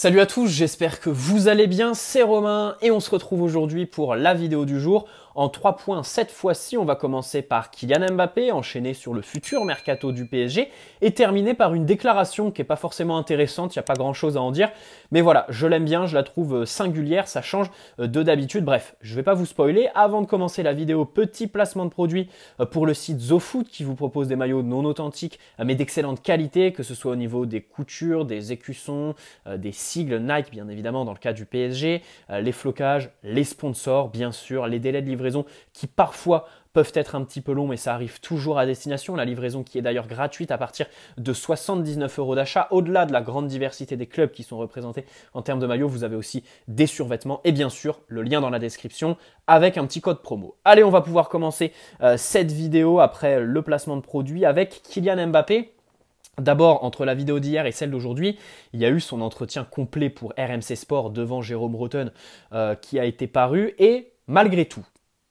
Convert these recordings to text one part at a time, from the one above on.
Salut à tous, j'espère que vous allez bien, c'est Romain et on se retrouve aujourd'hui pour la vidéo du jour en trois points. Cette fois-ci, on va commencer par Kylian Mbappé, enchaîné sur le futur mercato du PSG, et terminer par une déclaration qui n'est pas forcément intéressante, il n'y a pas grand-chose à en dire. Mais voilà, je l'aime bien, je la trouve euh, singulière, ça change euh, de d'habitude. Bref, je ne vais pas vous spoiler. Avant de commencer la vidéo, petit placement de produit euh, pour le site ZoFoot qui vous propose des maillots non authentiques, mais d'excellente qualité, que ce soit au niveau des coutures, des écussons, des sigles Nike, bien évidemment, dans le cas du PSG, les flocages, les sponsors, bien sûr, les délais de livraison qui parfois peuvent être un petit peu longs, mais ça arrive toujours à destination. La livraison qui est d'ailleurs gratuite à partir de 79 euros d'achat. Au-delà de la grande diversité des clubs qui sont représentés en termes de maillots, vous avez aussi des survêtements et bien sûr le lien dans la description avec un petit code promo. Allez, on va pouvoir commencer euh, cette vidéo après le placement de produits avec Kylian Mbappé. D'abord, entre la vidéo d'hier et celle d'aujourd'hui, il y a eu son entretien complet pour RMC Sport devant Jérôme Rotten euh, qui a été paru et Malgré tout,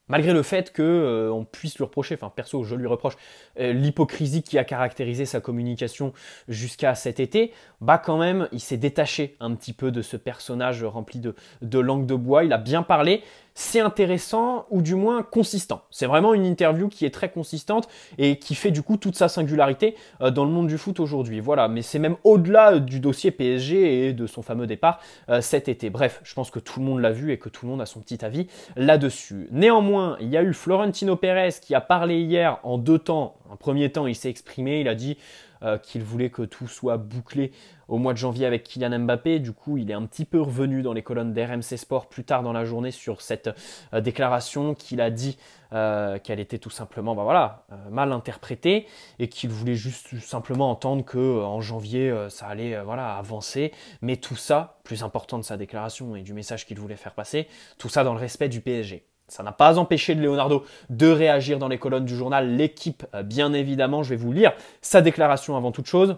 Malgré le fait qu'on euh, puisse lui reprocher, enfin perso je lui reproche, euh, l'hypocrisie qui a caractérisé sa communication jusqu'à cet été, bah quand même il s'est détaché un petit peu de ce personnage rempli de, de langue de bois, il a bien parlé, c'est intéressant ou du moins consistant. C'est vraiment une interview qui est très consistante et qui fait du coup toute sa singularité euh, dans le monde du foot aujourd'hui. Voilà, mais c'est même au-delà du dossier PSG et de son fameux départ euh, cet été. Bref, je pense que tout le monde l'a vu et que tout le monde a son petit avis là-dessus. Néanmoins, il y a eu Florentino Pérez qui a parlé hier en deux temps en premier temps, il s'est exprimé, il a dit euh, qu'il voulait que tout soit bouclé au mois de janvier avec Kylian Mbappé. Du coup, il est un petit peu revenu dans les colonnes d'RMC Sport plus tard dans la journée sur cette euh, déclaration qu'il a dit euh, qu'elle était tout simplement bah voilà, mal interprétée et qu'il voulait juste simplement entendre que en janvier ça allait voilà, avancer. Mais tout ça, plus important de sa déclaration et du message qu'il voulait faire passer, tout ça dans le respect du PSG. Ça n'a pas empêché de Leonardo de réagir dans les colonnes du journal L'équipe, euh, bien évidemment. Je vais vous lire sa déclaration avant toute chose.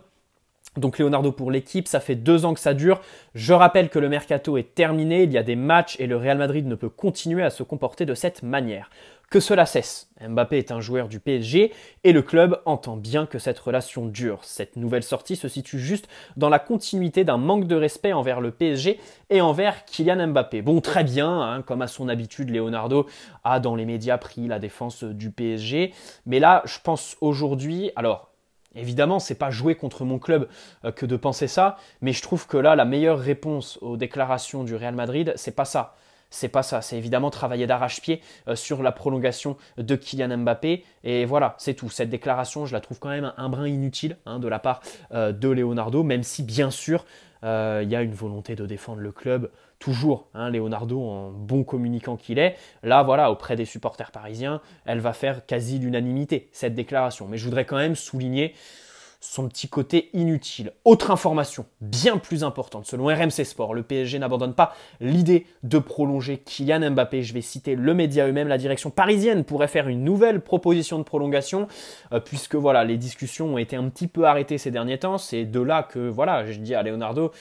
Donc Leonardo pour l'équipe, ça fait deux ans que ça dure. Je rappelle que le mercato est terminé, il y a des matchs et le Real Madrid ne peut continuer à se comporter de cette manière que cela cesse. Mbappé est un joueur du PSG et le club entend bien que cette relation dure. Cette nouvelle sortie se situe juste dans la continuité d'un manque de respect envers le PSG et envers Kylian Mbappé. Bon, très bien, hein, comme à son habitude, Leonardo a dans les médias pris la défense du PSG. Mais là, je pense aujourd'hui, alors Évidemment, c'est pas jouer contre mon club euh, que de penser ça, mais je trouve que là, la meilleure réponse aux déclarations du Real Madrid, c'est pas ça c'est pas ça. C'est évidemment travailler d'arrache-pied euh, sur la prolongation de Kylian Mbappé. Et voilà, c'est tout. Cette déclaration, je la trouve quand même un brin inutile hein, de la part euh, de Leonardo, même si bien sûr euh, il y a une volonté de défendre le club, toujours, hein, Leonardo, en bon communicant qu'il est. Là, voilà, auprès des supporters parisiens, elle va faire quasi l'unanimité, cette déclaration. Mais je voudrais quand même souligner son petit côté inutile. Autre information, bien plus importante, selon RMC Sport, le PSG n'abandonne pas l'idée de prolonger Kylian Mbappé. Je vais citer le média eux-mêmes, la direction parisienne pourrait faire une nouvelle proposition de prolongation, euh, puisque voilà, les discussions ont été un petit peu arrêtées ces derniers temps. C'est de là que, voilà, je dis à Leonardo,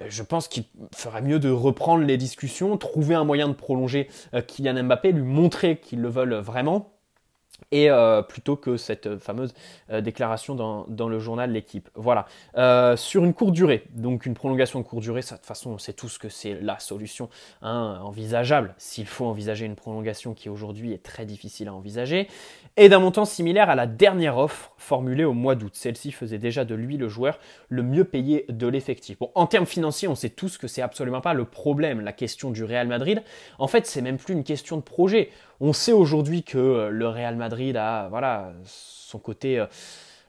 euh, je pense qu'il ferait mieux de reprendre les discussions, trouver un moyen de prolonger euh, Kylian Mbappé, lui montrer qu'ils le veulent vraiment et euh, plutôt que cette fameuse euh, déclaration dans, le journal L'équipe. Voilà. Euh, sur une courte durée, donc une prolongation de courte durée, ça, de toute façon, on sait tous que c'est la solution hein, envisageable, s'il faut envisager une prolongation qui aujourd'hui est très difficile à envisager, et d'un montant similaire à la dernière offre formulée au mois d'août. Celle-ci faisait déjà de lui le joueur le mieux payé de l'effectif. Bon, en termes financiers, on sait tous que c'est absolument pas le problème, la question du Real Madrid. En fait, c'est même plus une question de projet. On sait aujourd'hui que euh, le Real Madrid a voilà, son côté, euh,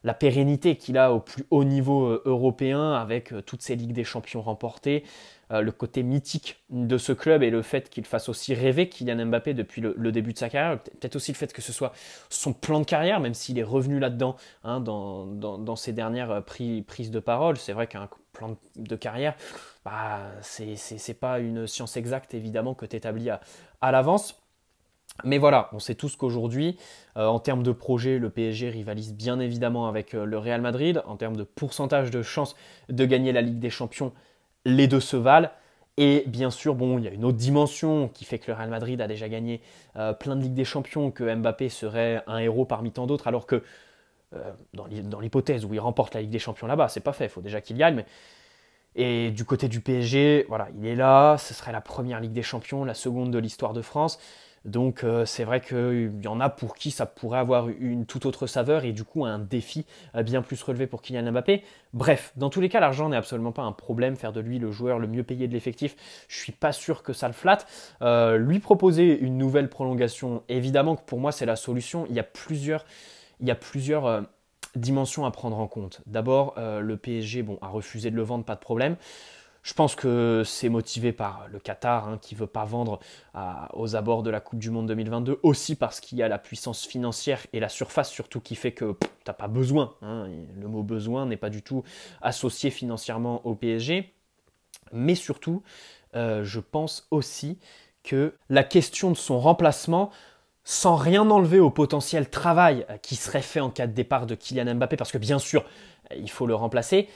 la pérennité qu'il a au plus haut niveau euh, européen avec toutes ses ligues des champions remportées, le côté mythique de ce club et le fait qu'il fasse aussi rêver Kylian Mbappé depuis le, début de sa carrière, peut-être aussi le fait que ce soit son plan de carrière, même s'il est revenu là-dedans hein, dans, ses dernières prises de parole. C'est vrai qu'un plan de carrière, bah, c'est pas une science exacte évidemment que tu établis à l'avance. Mais voilà, on sait tous qu'aujourd'hui, euh, en termes de projet, le PSG rivalise bien évidemment avec euh, le Real Madrid. En termes de pourcentage de chances de gagner la Ligue des Champions, les deux se valent. Et bien sûr, bon, il y a une autre dimension qui fait que le Real Madrid a déjà gagné euh, plein de Ligue des Champions, que Mbappé serait un héros parmi tant d'autres, alors que dans l'hypothèse où il remporte la Ligue des Champions là-bas, c'est pas fait, il faut déjà qu'il y aille. Mais... Et du côté du PSG, voilà, il est là, ce serait la première Ligue des Champions, la seconde de l'histoire de France. Donc euh, c'est vrai qu'il euh, y en a pour qui ça pourrait avoir une toute autre saveur et du coup un défi euh, bien plus relevé pour Kylian Mbappé. Bref, dans tous les cas, l'argent n'est absolument pas un problème. Faire de lui le joueur le mieux payé de l'effectif, je suis pas sûr que ça le flatte. lui proposer une nouvelle prolongation, évidemment que pour moi c'est la solution. Il y a plusieurs, il y plusieurs dimensions à prendre en compte. D'abord, le PSG bon, a refusé de le vendre, pas de problème. Je pense que c'est motivé par le Qatar qui hein, qui veut pas vendre aux abords de la Coupe du Monde 2022, aussi parce qu'il y a la puissance financière et la surface surtout qui fait que t'as pas besoin. Hein, le mot besoin n'est pas du tout associé financièrement au PSG. Mais surtout, euh, je pense aussi que la question de son remplacement, sans rien enlever au potentiel travail euh, qui serait fait en cas de départ de Kylian Mbappé, parce que bien sûr, euh, il faut le remplacer,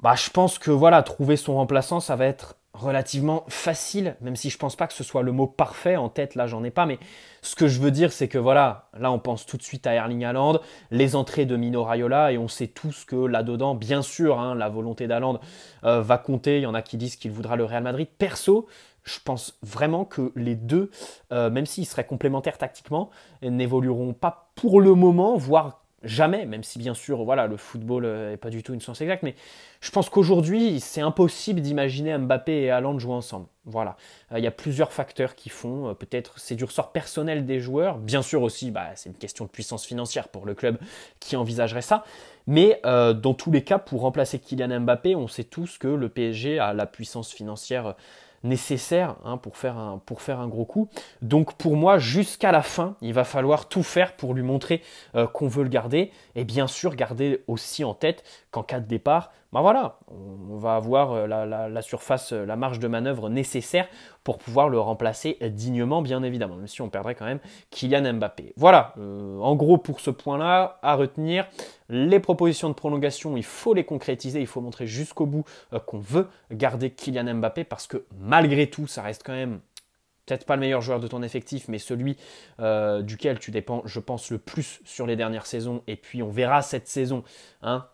bah, je pense que voilà, trouver son remplaçant, ça va être relativement facile, même si je pense pas que ce soit le mot parfait en tête, là j'en ai pas, mais ce que je veux dire c'est que voilà, là on pense tout de suite à Erling Haaland, les entrées de Mino Raiola, et on sait tous que là-dedans, bien sûr, hein, la volonté d'Haaland euh, va compter, il y en a qui disent qu'il voudra le Real Madrid. Perso, je pense vraiment que les deux, euh, même s'ils seraient complémentaires tactiquement, n'évolueront pas pour le moment, voire jamais, même si bien sûr, voilà, le football n'est euh, pas du tout une science exacte, mais je pense qu'aujourd'hui, c'est impossible d'imaginer Mbappé et Haaland jouer ensemble. Voilà. Euh, il y a plusieurs facteurs qui font. Euh, peut-être c'est du ressort personnel des joueurs. Bien sûr aussi, bah, c'est une question de puissance financière pour le club qui envisagerait ça. Mais dans tous les cas, pour remplacer Kylian Mbappé, on sait tous que le PSG a la puissance financière nécessaire hein, pour, faire un, pour faire un gros coup. Donc pour moi, jusqu'à la fin, il va falloir tout faire pour lui montrer euh, qu'on veut le garder. Et bien sûr, garder aussi en tête en cas de départ, ben voilà, on va avoir euh, la, surface, euh, la marge de manœuvre nécessaire pour pouvoir le remplacer dignement, bien évidemment, même si on perdrait quand même Kylian Mbappé. Voilà, euh, en gros pour ce point-là, à retenir, les propositions de prolongation, il faut les concrétiser, il faut montrer jusqu'au bout qu'on veut garder Kylian Mbappé, parce que malgré tout, ça reste quand même peut-être pas le meilleur joueur de ton effectif, mais celui duquel tu dépends, je pense, le plus sur les dernières saisons. Et puis on verra cette saison. Hein,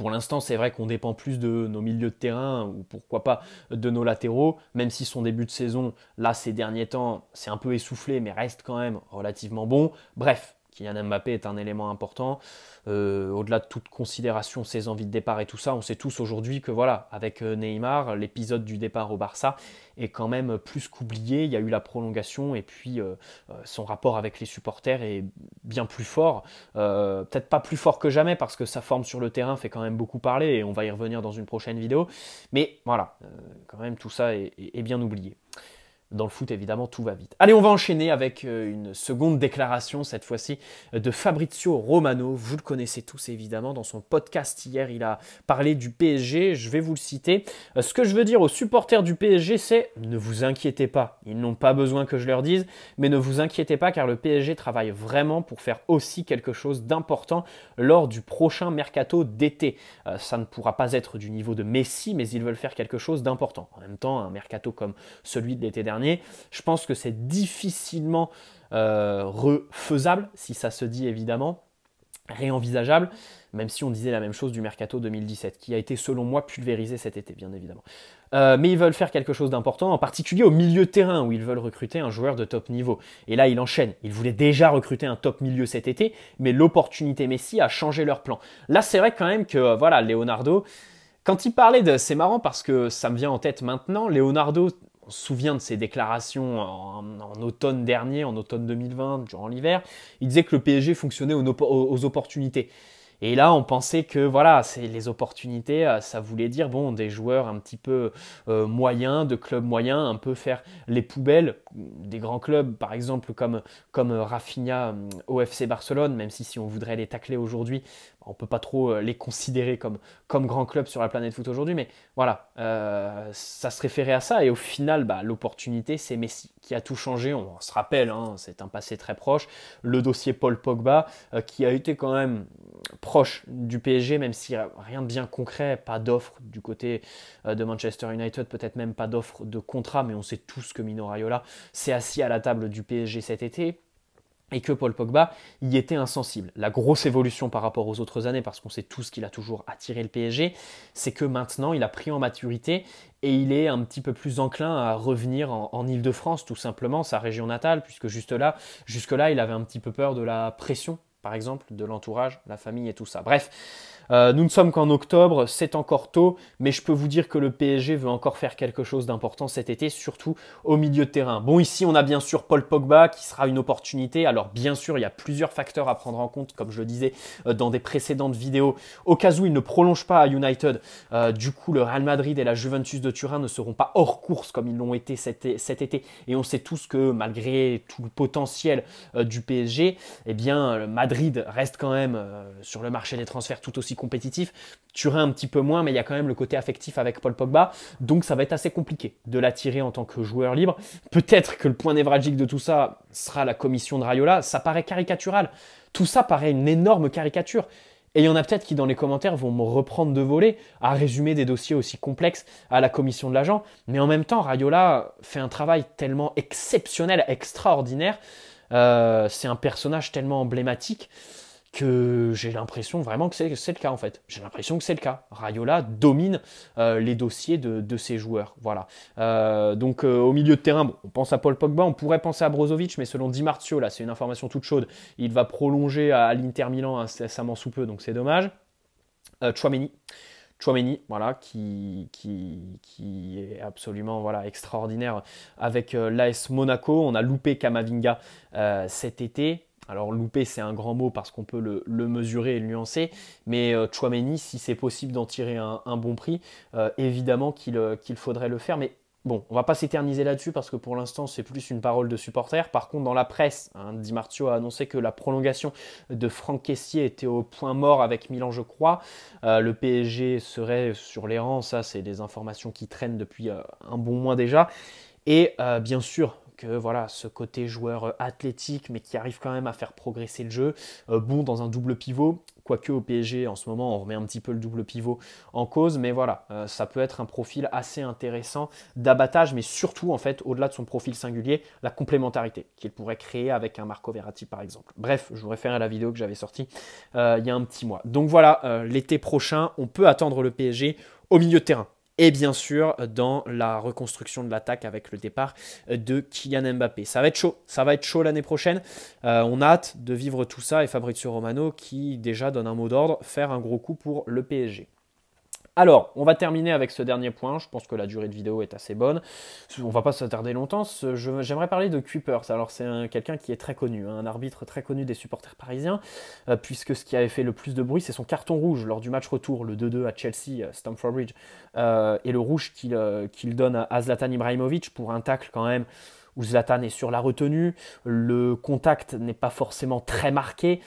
pour l'instant, c'est vrai qu'on dépend plus de nos milieux de terrain ou pourquoi pas de nos latéraux, même si son début de saison, là, ces derniers temps, c'est un peu essoufflé, mais reste quand même relativement bon. Bref, Kylian Mbappé est un élément important. Euh, au-delà de toute considération, ses envies de départ et tout ça, on sait tous aujourd'hui que voilà, avec euh, Neymar, l'épisode du départ au Barça est quand même plus qu'oublié. Il y a eu la prolongation et puis euh, son rapport avec les supporters est bien plus fort. Peut-être pas plus fort que jamais parce que sa forme sur le terrain fait quand même beaucoup parler et on va y revenir dans une prochaine vidéo. Mais voilà, quand même tout ça est bien oublié. Dans le foot, évidemment, tout va vite. Allez, on va enchaîner avec euh, une seconde déclaration, cette fois-ci, euh, de Fabrizio Romano. Vous le connaissez tous, évidemment. Dans son podcast hier, il a parlé du PSG. Je vais vous le citer. Euh, ce que je veux dire aux supporters du PSG, c'est ne vous inquiétez pas. Ils n'ont pas besoin que je leur dise, mais ne vous inquiétez pas car le PSG travaille vraiment pour faire aussi quelque chose d'important lors du prochain mercato d'été. ça ne pourra pas être du niveau de Messi, mais ils veulent faire quelque chose d'important. En même temps, un mercato comme celui de l'été dernier, je pense que c'est difficilement euh, refaisable, si ça se dit évidemment, réenvisageable, même si on disait la même chose du mercato 2017, qui a été selon moi pulvérisé cet été, bien évidemment. Euh, mais ils veulent faire quelque chose d'important, en particulier au milieu terrain, où ils veulent recruter un joueur de top niveau. Et là, ils enchaînent. Ils voulaient déjà recruter un top milieu cet été, mais l'opportunité Messi a changé leur plan. Là, c'est vrai quand même que, voilà, Leonardo... Quand il parlait de... C'est marrant parce que ça me vient en tête maintenant, Leonardo on se souvient de ses déclarations en, automne dernier, en automne 2020, durant l'hiver, il disait que le PSG fonctionnait aux opportunités. Et là, on pensait que voilà, c'est les opportunités, euh, ça voulait dire bon des joueurs un petit peu euh, moyens, de clubs moyens, un peu faire les poubelles des grands clubs, par exemple comme comme euh, Rafinha au FC Barcelone, même si si on voudrait les tacler aujourd'hui, on peut pas trop les considérer comme comme grands clubs sur la planète foot aujourd'hui, mais voilà, ça se référait à ça. Et au final, bah, l'opportunité, c'est Messi qui a tout changé. On se rappelle, hein, c'est un passé très proche. Le dossier Paul Pogba qui a été quand même proche du PSG, même s'il a rien de bien concret, pas d'offre du côté euh, de Manchester United, peut-être même pas d'offre de contrat, mais on sait tous que Mino Raiola s'est assis à la table du PSG cet été, et que Paul Pogba y était insensible. La grosse évolution par rapport aux autres années, parce qu'on sait tous qu'il a toujours attiré le PSG, c'est que maintenant il a pris en maturité et il est un petit peu plus enclin à revenir en, Ile-de-France, tout simplement, sa région natale, puisque juste là, jusque-là, il avait un petit peu peur de la pression par exemple, de l'entourage, la famille et tout ça. Bref, euh, nous ne sommes qu'en octobre, c'est encore tôt, mais je peux vous dire que le PSG veut encore faire quelque chose d'important cet été, surtout au milieu de terrain. Bon, ici, on a bien sûr Paul Pogba qui sera une opportunité. Alors, bien sûr, il y a plusieurs facteurs à prendre en compte, comme je le disais euh, dans des précédentes vidéos. Au cas où il ne prolonge pas à United, euh, du coup, le Real Madrid et la Juventus de Turin ne seront pas hors course comme ils l'ont été cet, été. Et on sait tous que malgré tout le potentiel du PSG, eh bien, Madrid reste quand même sur le marché des transferts tout aussi compétitif. Turin un petit peu moins, mais il y a quand même le côté affectif avec Paul Pogba. Donc ça va être assez compliqué de l'attirer en tant que joueur libre. Peut-être que le point névralgique de tout ça sera la commission de Rayola. Ça paraît caricatural. Tout ça paraît une énorme caricature. Et il y en a peut-être qui dans les commentaires vont me reprendre de voler à résumer des dossiers aussi complexes à la commission de l'agent. Mais en même temps, Rayola fait un travail tellement exceptionnel, extraordinaire. Euh, c'est un personnage tellement emblématique que j'ai l'impression vraiment que c'est, le cas en fait. J'ai l'impression que c'est le cas. Rayola domine euh, les dossiers de, de, ses joueurs. Voilà. Euh, donc euh, au milieu de terrain, on pense à Paul Pogba, on pourrait penser à Brozovic, mais selon Di Marzio, là c'est une information toute chaude, il va prolonger à, l'Inter Milan incessamment sous peu, donc c'est dommage. Chouameni. Chouameni, voilà, qui, qui, est absolument voilà, extraordinaire avec l'AS Monaco. On a loupé Kamavinga cet été alors louper c'est un grand mot parce qu'on peut le, mesurer et le nuancer, mais euh, Chouameni, si c'est possible d'en tirer un, bon prix, euh, évidemment euh, qu'il faudrait le faire. Mais bon, on va pas s'éterniser là-dessus parce que pour l'instant c'est plus une parole de supporter. Par contre, dans la presse, hein, Di Martio a annoncé que la prolongation de Franck Caissier était au point mort avec Milan, je crois. le PSG serait sur les rangs, ça c'est des informations qui traînent depuis un bon mois déjà. Et bien sûr, voilà, ce côté joueur euh, athlétique, mais qui arrive quand même à faire progresser le jeu, euh, bon dans un double pivot, quoique au PSG en ce moment on remet un petit peu le double pivot en cause, mais voilà, euh, ça peut être un profil assez intéressant d'abattage, mais surtout en fait au-delà de son profil singulier, la complémentarité qu'il pourrait créer avec un Marco Verratti par exemple. Bref, je vous réfère à la vidéo que j'avais sortie il y a un petit mois. Donc voilà, l'été prochain, on peut attendre le PSG au milieu de terrain et bien sûr dans la reconstruction de l'attaque avec le départ euh, de Kylian Mbappé. Ça va être chaud, ça va être chaud l'année prochaine. Euh, on hâte de vivre tout ça et Fabrizio Romano qui déjà donne un mot d'ordre, faire un gros coup pour le PSG. Alors, on va terminer avec ce dernier point. Je pense que la durée de vidéo est assez bonne. On va pas s'attarder longtemps. J'aimerais parler de Kuipers. Alors, c'est quelqu'un qui est très connu, hein, un arbitre très connu des supporters parisiens, euh, puisque ce qui avait fait le plus de bruit, c'est son carton rouge lors du match retour, le 2-2 à Chelsea, euh, Stamford Bridge, euh, et le rouge qu'il donne à Zlatan Ibrahimovic pour un tacle quand même où Zlatan est sur la retenue, le contact n'est pas forcément très marqué,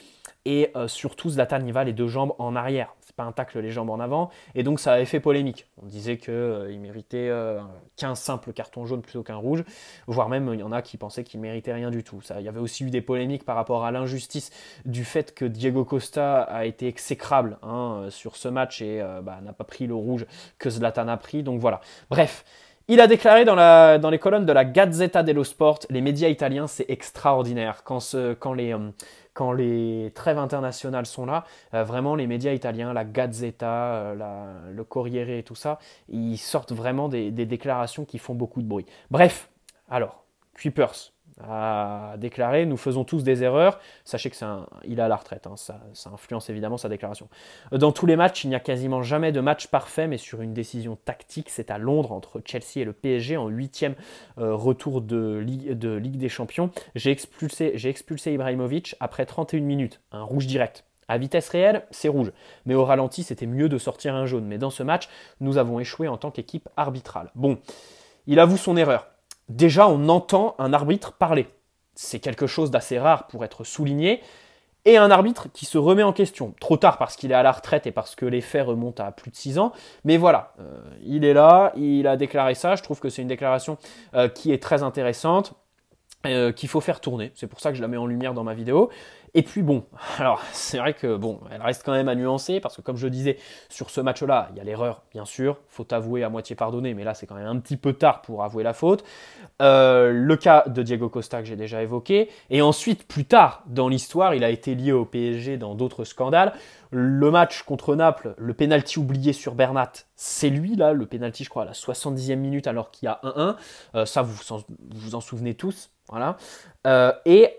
et surtout Zlatan y va les deux jambes en arrière tacle les jambes en avant, et donc ça avait fait polémique. On disait qu'il euh, il méritait euh, qu'un simple carton jaune plutôt qu'un rouge, voire même il y en a qui pensaient qu'il méritait rien du tout. Ça, il y avait aussi eu des polémiques par rapport à l'injustice du fait que Diego Costa a été exécrable hein, sur ce match et euh, bah, n'a pas pris le rouge que Zlatan a pris, donc voilà. Bref. Il a déclaré dans, les colonnes de la Gazzetta dello Sport, les médias italiens, c'est extraordinaire. Quand, les, euh, quand trêves internationales sont là, euh, vraiment les médias italiens, la Gazzetta, euh, le Corriere et tout ça, ils sortent vraiment des, déclarations qui font beaucoup de bruit. Bref, alors, Kuipers, a déclaré Nous faisons tous des erreurs. Sachez que un, il est à la retraite, hein. ça, influence évidemment sa déclaration. Dans tous les matchs, il n'y a quasiment jamais de match parfait, mais sur une décision tactique, c'est à Londres entre Chelsea et le PSG en huitième euh, retour de Ligue, des Champions. J'ai expulsé, j'ai expulsé Ibrahimovic après 31 minutes, un rouge direct. À vitesse réelle, c'est rouge. Mais au ralenti, c'était mieux de sortir un jaune. Mais dans ce match, nous avons échoué en tant qu'équipe arbitrale. Bon, il avoue son erreur déjà on entend un arbitre parler. C'est quelque chose d'assez rare pour être souligné. Et un arbitre qui se remet en question. Trop tard parce qu'il est à la retraite et parce que les faits remontent à plus de 6 ans. Mais voilà, euh, il est là, il a déclaré ça. Je trouve que c'est une déclaration euh, qui est très intéressante, euh, qu'il faut faire tourner. C'est pour ça que je la mets en lumière dans ma vidéo. Et puis bon, alors c'est vrai que bon, elle reste quand même à nuancer parce que comme je disais, sur ce match-là, il y a l'erreur, bien sûr, faut avouer à moitié pardonner, mais là c'est quand même un petit peu tard pour avouer la faute. Euh, le cas de Diego Costa que j'ai déjà évoqué, et ensuite plus tard dans l'histoire, il a été lié au PSG dans d'autres scandales. Le match contre Naples, le penalty oublié sur Bernat, c'est lui là, le penalty je crois à la 70e minute alors qu'il y a 1-1. Euh, ça vous vous en souvenez tous, voilà. Euh, et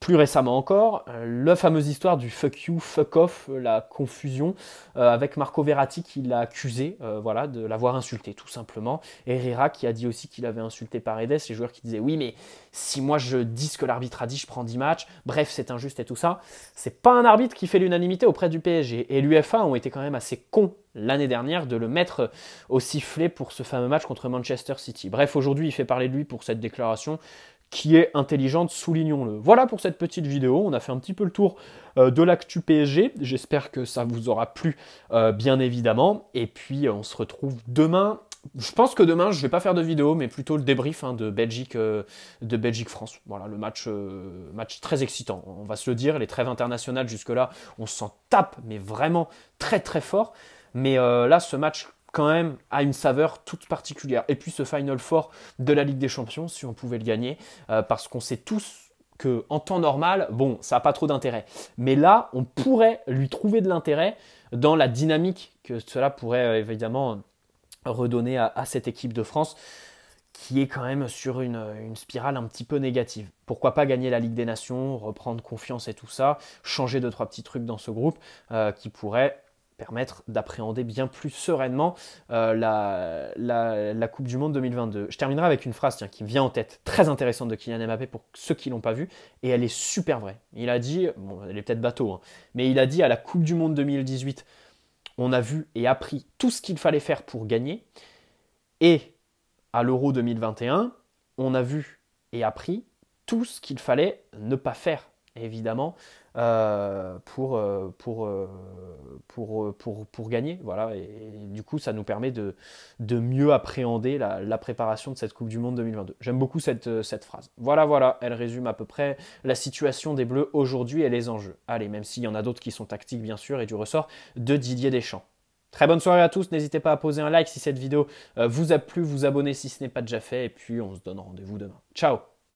plus récemment encore, euh, la fameuse histoire du fuck you, fuck off, euh, la confusion euh, avec Marco Verratti qui l'a accusé voilà, de l'avoir insulté tout simplement. Herrera qui a dit aussi qu'il avait insulté Paredes, les joueurs qui disaient oui mais si moi je dis ce que l'arbitre a dit, je prends 10 matchs, bref c'est injuste et tout ça. C'est pas un arbitre qui fait l'unanimité auprès du PSG. Et l'UFA ont été quand même assez cons l'année dernière de le mettre au sifflet pour ce fameux match contre Manchester City. Bref, aujourd'hui, il fait parler de lui pour cette déclaration qui est intelligente, soulignons-le. Voilà pour cette petite vidéo, on a fait un petit peu le tour euh, de l'actu PSG, j'espère que ça vous aura plu euh, bien évidemment, et puis euh, on se retrouve demain. Je pense que demain, je ne vais pas faire de vidéo, mais plutôt le débrief hein, de Belgique-France. voilà, le match, match très excitant, on va se le dire. Les trêves internationales jusque-là, on s'en tape, mais vraiment très très fort. Mais là, ce match quand même a une saveur toute particulière. Et puis ce Final Four de la Ligue des Champions, si on pouvait le gagner, euh, parce qu'on sait tous que en temps normal, bon, ça n'a pas trop d'intérêt. Mais là, on pourrait lui trouver de l'intérêt dans la dynamique que cela pourrait euh, évidemment redonner à, cette équipe de France qui est quand même sur une, spirale un petit peu négative. Pourquoi pas gagner la Ligue des Nations, reprendre confiance et tout ça, changer deux trois petits trucs dans ce groupe euh, qui pourrait permettre d'appréhender bien plus sereinement euh, la, la, Coupe du Monde 2022. Je terminerai avec une phrase qui me vient en tête, très intéressante de Kylian Mbappé pour ceux qui ne l'ont pas vue, et elle est super vraie. Il a dit, bon, elle est peut-être bateau, hein, mais il a dit à la Coupe du Monde 2018, on a vu et appris tout ce qu'il fallait faire pour gagner, et à l'Euro 2021, on a vu et appris tout ce qu'il fallait ne pas faire évidemment, euh, euh, euh, pour, gagner. Voilà. Et, du coup, ça nous permet de, de mieux appréhender la, préparation de cette Coupe du Monde 2022. J'aime beaucoup cette, cette phrase. Voilà, voilà, elle résume à peu près la situation des Bleus aujourd'hui et les enjeux. Allez, même s'il y en a d'autres qui sont tactiques, bien sûr, et du ressort de Didier Deschamps. Très bonne soirée à tous, n'hésitez pas à poser un like si cette vidéo vous a plu, vous abonner si ce n'est pas déjà fait, et puis on se donne rendez-vous demain. Ciao